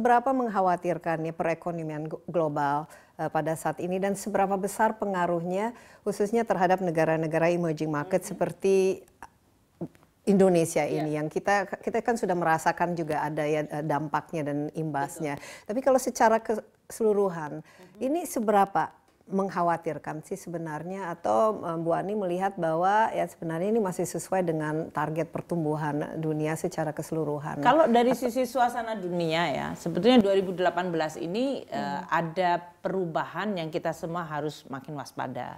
seberapa mengkhawatirkannya perekonomian global eh, pada saat ini dan seberapa besar pengaruhnya khususnya terhadap negara-negara emerging market seperti eh, Indonesia ini yeah. yang kita kita kan sudah merasakan juga ada ya eh, dampaknya dan imbasnya. Betul. Tapi kalau secara keseluruhan mm -hmm. ini seberapa mengkhawatirkan sih sebenarnya atau eh, Bu Ani melihat bahwa ya sebenarnya ini masih sesuai dengan target pertumbuhan dunia secara keseluruhan. Kalau dari atau, sisi suasana dunia ya, sebetulnya 2018 ini eh, hmm. uh, ada perubahan yang kita semua harus makin waspada.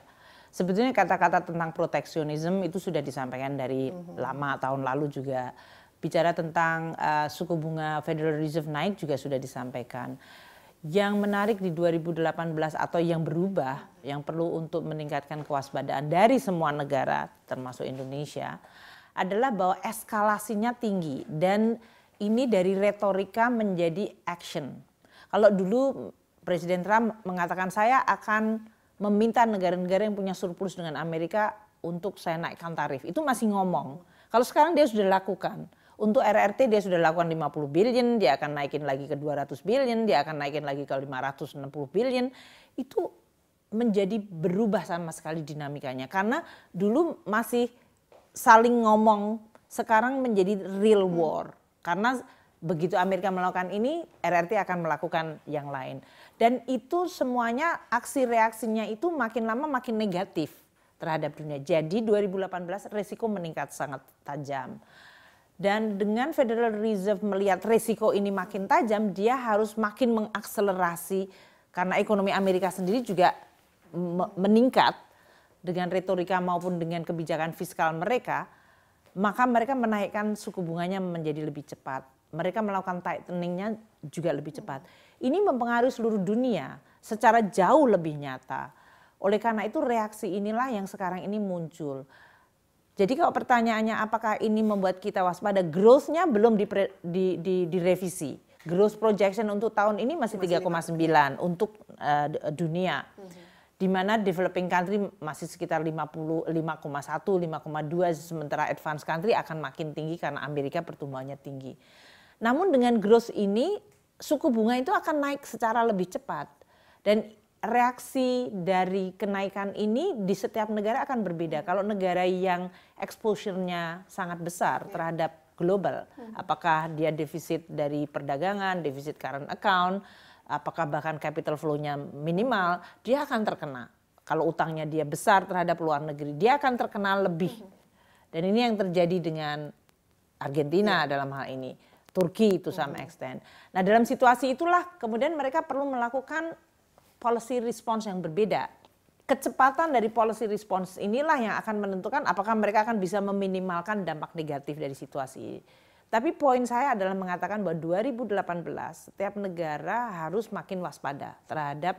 Sebetulnya kata-kata tentang proteksionisme itu sudah disampaikan dari hmm. lama tahun lalu juga. Bicara tentang uh, suku bunga Federal Reserve naik juga sudah disampaikan yang menarik di 2018 atau yang berubah, yang perlu untuk meningkatkan kewaspadaan dari semua negara, termasuk Indonesia, adalah bahwa eskalasinya tinggi dan ini dari retorika menjadi action. Kalau dulu Presiden Trump mengatakan saya akan meminta negara-negara yang punya surplus dengan Amerika untuk saya naikkan tarif. Itu masih ngomong. Kalau sekarang dia sudah lakukan. Untuk RRT dia sudah lakukan 50 billion, dia akan naikin lagi ke 200 billion, dia akan naikin lagi ke 560 billion. Itu menjadi berubah sama sekali dinamikanya. Karena dulu masih saling ngomong, sekarang menjadi real hmm. war. Karena begitu Amerika melakukan ini, RRT akan melakukan yang lain. Dan itu semuanya aksi reaksinya itu makin lama makin negatif terhadap dunia. Jadi 2018 resiko meningkat sangat tajam. Dan dengan Federal Reserve melihat risiko ini makin tajam, dia harus makin mengakselerasi karena ekonomi Amerika sendiri juga meningkat dengan retorika maupun dengan kebijakan fiskal mereka, maka mereka menaikkan suku bunganya menjadi lebih cepat. Mereka melakukan tighteningnya juga lebih cepat. Ini mempengaruhi seluruh dunia secara jauh lebih nyata. Oleh karena itu reaksi inilah yang sekarang ini muncul. Jadi kalau pertanyaannya apakah ini membuat kita waspada, growth-nya belum di, di, di, direvisi. Growth projection untuk tahun ini masih 3,9 untuk uh, dunia. Mhm. Di mana developing country masih sekitar 5,1, 5,2 sementara advanced country akan makin tinggi karena Amerika pertumbuhannya tinggi. Namun dengan growth ini suku bunga itu akan naik secara lebih cepat. Dan reaksi dari kenaikan ini di setiap negara akan berbeda. Kalau negara yang exposure-nya sangat besar ya. terhadap global, hmm. apakah dia defisit dari perdagangan, defisit current account, apakah bahkan capital flow-nya minimal, dia akan terkena. Kalau utangnya dia besar terhadap luar negeri, dia akan terkena lebih. Hmm. Dan ini yang terjadi dengan Argentina ya. dalam hal ini. Turki itu sama hmm. extent. Nah dalam situasi itulah kemudian mereka perlu melakukan policy response yang berbeda. Kecepatan dari policy response inilah yang akan menentukan apakah mereka akan bisa meminimalkan dampak negatif dari situasi ini. Tapi poin saya adalah mengatakan bahwa 2018 setiap negara harus makin waspada terhadap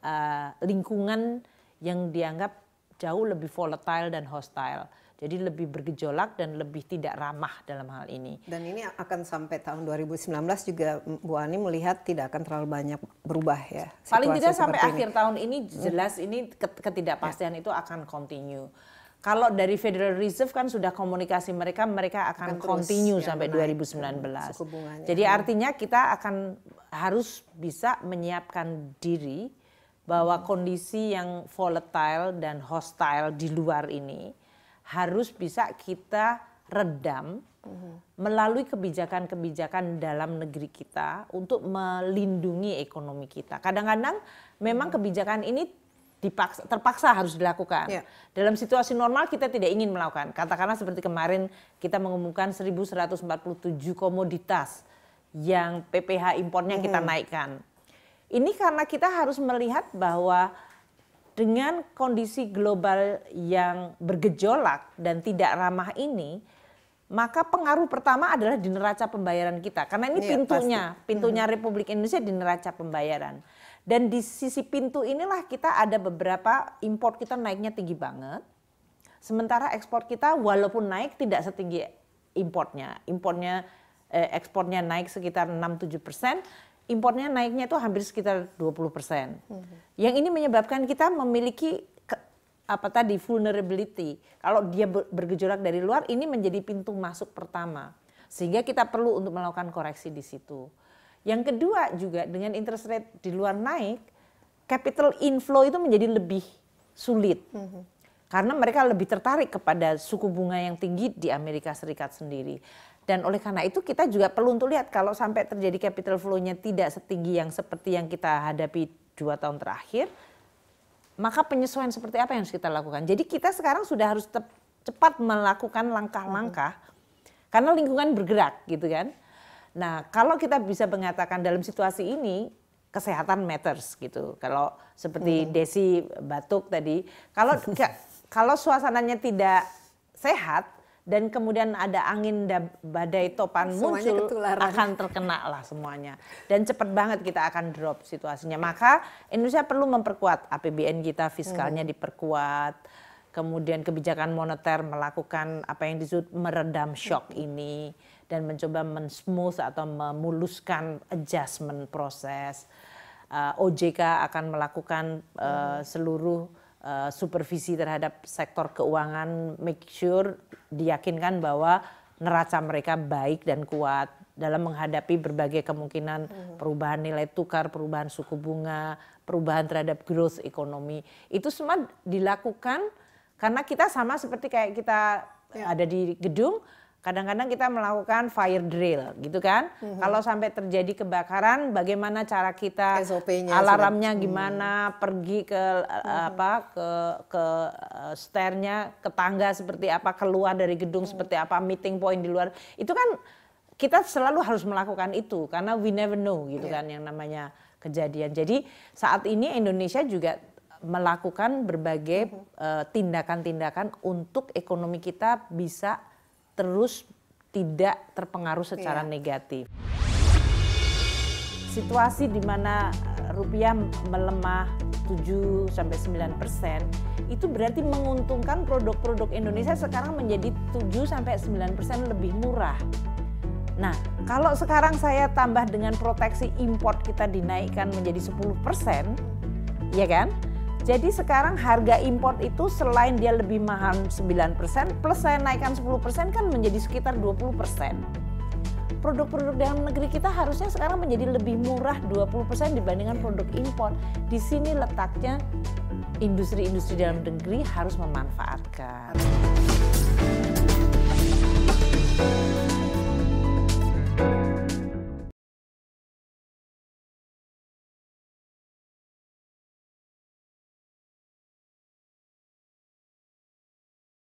uh, lingkungan yang dianggap jauh lebih volatile dan hostile. Jadi lebih bergejolak dan lebih tidak ramah dalam hal ini. Dan ini akan sampai tahun 2019 juga Bu Ani melihat tidak akan terlalu banyak berubah ya. Paling tidak sampai ini. akhir tahun ini hmm. jelas ini ketidakpastian ya. itu akan continue. Kalau dari Federal Reserve kan sudah komunikasi mereka, mereka akan, akan continue ya, sampai 2019. Jadi ya. artinya kita akan harus bisa menyiapkan diri bahwa kondisi yang volatile dan hostile di luar ini harus bisa kita redam melalui kebijakan-kebijakan dalam negeri kita untuk melindungi ekonomi kita. Kadang-kadang memang hmm. kebijakan ini dipaksa, terpaksa harus dilakukan. Yeah. Dalam situasi normal kita tidak ingin melakukan. Katakanlah seperti kemarin kita mengumumkan 1.147 komoditas yang PPH impornya kita hmm. naikkan. Ini karena kita harus melihat bahwa dengan kondisi global yang bergejolak dan tidak ramah ini, maka pengaruh pertama adalah di neraca pembayaran kita. Karena ini ya, pintunya, pasti. pintunya hmm. Republik Indonesia di neraca pembayaran. Dan di sisi pintu inilah kita ada beberapa impor kita naiknya tinggi banget. Sementara ekspor kita walaupun naik tidak setinggi importnya. Importnya eh, ekspornya naik sekitar 6-7 persen impornya naiknya itu hampir sekitar 20 persen. -hmm. Yang ini menyebabkan kita memiliki ke, apa tadi vulnerability. Kalau dia bergejolak dari luar, ini menjadi pintu masuk pertama. Sehingga kita perlu untuk melakukan koreksi di situ. Yang kedua juga dengan interest rate di luar naik, capital inflow itu menjadi lebih sulit. -hmm karena mereka lebih tertarik kepada suku bunga yang tinggi di Amerika Serikat sendiri. Dan oleh karena itu kita juga perlu untuk lihat kalau sampai terjadi capital flow-nya tidak setinggi yang seperti yang kita hadapi dua tahun terakhir, maka penyesuaian seperti apa yang harus kita lakukan. Jadi kita sekarang sudah harus cepat melakukan langkah-langkah karena lingkungan bergerak gitu kan. Nah kalau kita bisa mengatakan dalam situasi ini kesehatan matters gitu. Kalau seperti hmm. Desi batuk tadi, kalau kalau suasananya tidak sehat dan kemudian ada angin dan badai topan semuanya muncul ketularan. akan terkena lah semuanya dan cepat banget kita akan drop situasinya maka Indonesia perlu memperkuat APBN kita fiskalnya hmm. diperkuat kemudian kebijakan moneter melakukan apa yang disebut meredam shock hmm. ini dan mencoba mensmooth atau memuluskan adjustment proses uh, eh, OJK akan melakukan uh, hmm. seluruh Eh, supervisi terhadap sektor keuangan make sure diyakinkan bahwa neraca mereka baik dan kuat dalam menghadapi berbagai kemungkinan hmm. perubahan nilai tukar, perubahan suku bunga, perubahan terhadap growth ekonomi. Itu semua dilakukan karena kita sama seperti kayak kita ya. ada di gedung Kadang-kadang kita melakukan fire drill, gitu kan? Mm-hmm. Kalau sampai terjadi kebakaran, bagaimana cara kita alarmnya sudah. gimana, hmm. pergi ke mm-hmm. apa ke ke eh, stairnya, ke tangga seperti apa, keluar dari gedung mm-hmm. seperti apa, meeting point di luar. Itu kan kita selalu harus melakukan itu karena we never know gitu yeah. kan yang namanya kejadian. Jadi saat ini Indonesia juga melakukan berbagai mhm. eh, tindakan-tindakan mm -hmm. uh, tindakan -tindakan untuk ekonomi kita bisa terus tidak terpengaruh secara yeah. negatif. Situasi di mana eh, rupiah melemah 7 9 persen itu berarti menguntungkan produk-produk Indonesia sekarang menjadi 7 9 persen lebih murah. Nah, kalau sekarang saya tambah dengan proteksi import kita dinaikkan menjadi 10 persen, ya kan? Jadi sekarang harga import itu selain dia lebih mahal 9% plus saya naikkan 10% kan menjadi sekitar 20%. Produk-produk dalam negeri kita harusnya sekarang menjadi lebih murah 20% dibandingkan iya. produk import. Di sini letaknya industri-industri dalam negeri harus memanfaatkan.